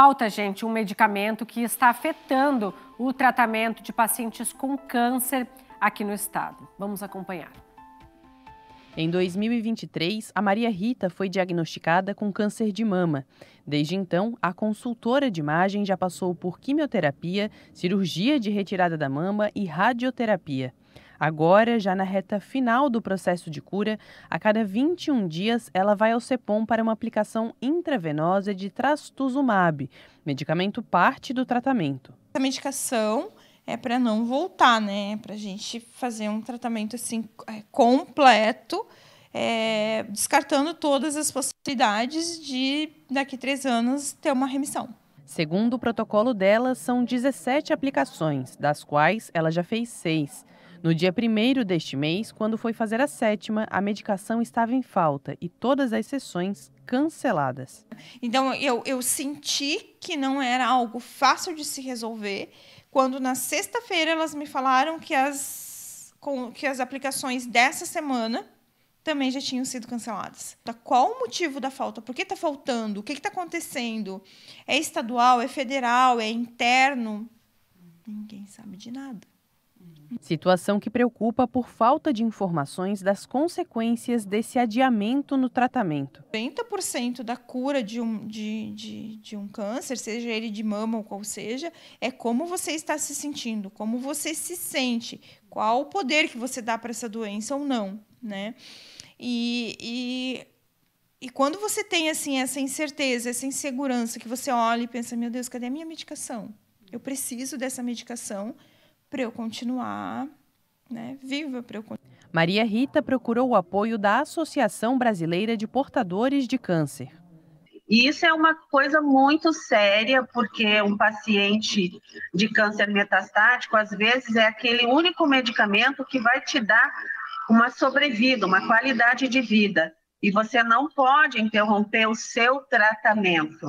Falta, gente, um medicamento que está afetando o tratamento de pacientes com câncer aqui no estado. Vamos acompanhar. Em 2023, a Maria Rita foi diagnosticada com câncer de mama. Desde então, a consultora de imagem já passou por quimioterapia, cirurgia de retirada da mama e radioterapia. Agora, já na reta final do processo de cura, a cada 21 dias ela vai ao CEPOM para uma aplicação intravenosa de trastuzumab, medicamento parte do tratamento. A medicação é para não voltar, né? É para a gente fazer um tratamento assim é, completo, é, descartando todas as possibilidades de daqui a três anos ter uma remissão. Segundo o protocolo dela, são 17 aplicações, das quais ela já fez seis. No dia 1 deste mês, quando foi fazer a sétima, a medicação estava em falta e todas as sessões canceladas. Então eu, eu senti que não era algo fácil de se resolver quando na sexta-feira elas me falaram que as, com, que as aplicações dessa semana também já tinham sido canceladas. Então, qual o motivo da falta? Por que está faltando? O que está acontecendo? É estadual? É federal? É interno? Ninguém sabe de nada. Situação que preocupa por falta de informações das consequências desse adiamento no tratamento. 90% da cura de um, de, de, de um câncer, seja ele de mama ou qual seja, é como você está se sentindo, como você se sente, qual o poder que você dá para essa doença ou não. Né? E, e, e quando você tem assim essa incerteza, essa insegurança, que você olha e pensa: meu Deus, cadê a minha medicação? Eu preciso dessa medicação para eu continuar né, viva, para eu continuar. Maria Rita procurou o apoio da Associação Brasileira de Portadores de Câncer. E isso é uma coisa muito séria, porque um paciente de câncer metastático, às vezes, é aquele único medicamento que vai te dar uma sobrevida, uma qualidade de vida. E você não pode interromper o seu tratamento.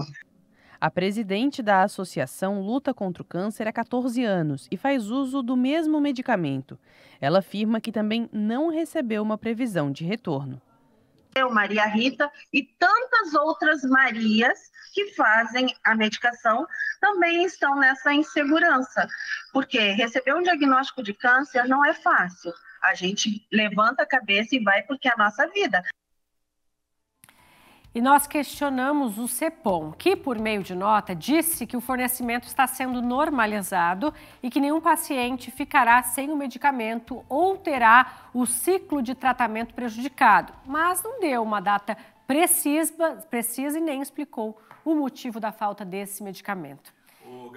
A presidente da associação luta contra o câncer há 14 anos e faz uso do mesmo medicamento. Ela afirma que também não recebeu uma previsão de retorno. Eu, Maria Rita e tantas outras Marias que fazem a medicação também estão nessa insegurança, porque receber um diagnóstico de câncer não é fácil. A gente levanta a cabeça e vai porque é a nossa vida. E nós questionamos o CEPOM, que, por meio de nota, disse que o fornecimento está sendo normalizado e que nenhum paciente ficará sem o medicamento ou terá o ciclo de tratamento prejudicado. Mas não deu uma data precisa, precisa e nem explicou o motivo da falta desse medicamento.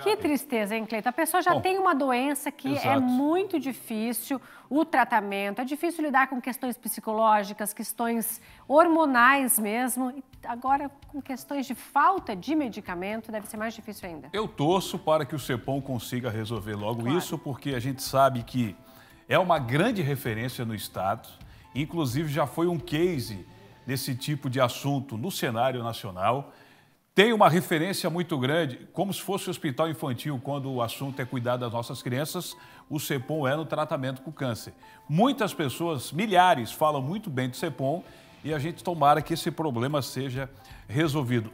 Que tristeza, hein, Cleiton? A pessoa já Bom, tem uma doença que é exato. é muito difícil o tratamento, é difícil lidar com questões psicológicas, questões hormonais mesmo. E agora, com questões de falta de medicamento, deve ser mais difícil ainda. Eu torço para que o CEPOM consiga resolver logo claro. isso, porque a gente sabe que é uma grande referência no Estado, inclusive já foi um case desse tipo de assunto no cenário nacional tem uma referência muito grande, como se fosse o hospital infantil, quando o assunto é cuidar das nossas crianças, o CEPOM é no tratamento com câncer. Muitas pessoas, milhares, falam muito bem do CEPOM e a gente tomara que esse problema seja resolvido.